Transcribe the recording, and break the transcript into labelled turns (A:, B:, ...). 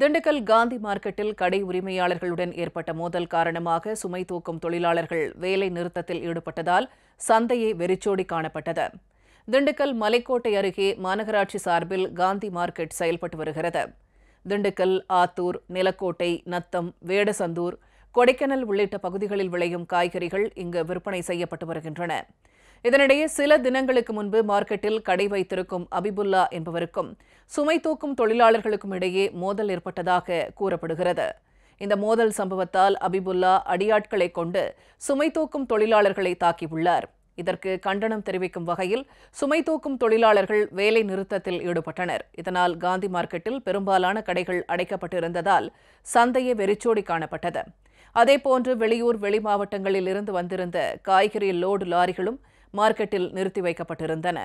A: திண்டுக்கல் காந்தி மார்க்கெட்டில் கடை உரிமையாளர்களுடன் ஏற்பட்ட மோதல் காரணமாக சுமை தூக்கும் தொழிலாளர்கள் வேலை நிறுத்தத்தில் ஈடுபட்டதால் சந்தையே வெறிச்சோடி காணப்பட்டது திண்டுக்கல் மலைக்கோட்டை அருகே மாநகராட்சி சார்பில் காந்தி மார்க்கெட் செயல்பட்டு வருகிறது திண்டுக்கல் ஆத்தூர் நிலக்கோட்டை நத்தம் வேடசந்தூர் கொடைக்கானல் உள்ளிட்ட பகுதிகளில் விளையும் காய்கறிகள் இங்கு விற்பனை செய்யப்பட்டு வருகின்றன இதனிடையே சில தினங்களுக்கு முன்பு மார்க்கெட்டில் கடை வைத்திருக்கும் அபிபுல்லா என்பவருக்கும் சுமை தூக்கும் தொழிலாளர்களுக்கும் இடையே மோதல் ஏற்பட்டதாக கூறப்படுகிறது இந்த மோதல் சம்பவத்தால் அபிபுல்லா அடியாட்களை கொண்டு சுமை தூக்கும் தொழிலாளர்களை தாக்கியுள்ளார் இதற்கு கண்டனம் தெரிவிக்கும் வகையில் சுமை தூக்கும் தொழிலாளர்கள் வேலை நிறுத்தத்தில் ஈடுபட்டனர் இதனால் காந்தி மார்க்கெட்டில் பெரும்பாலான கடைகள் அடைக்கப்பட்டிருந்ததால் சந்தையே வெறிச்சோடி காணப்பட்டது அதேபோன்று வெளியூர் வெளி மாவட்டங்களில் இருந்து வந்திருந்த காய்கறி லோடு லாரிகளும் மார்க்கெட்டில் நிறுத்தி வைக்கப்பட்டிருந்தன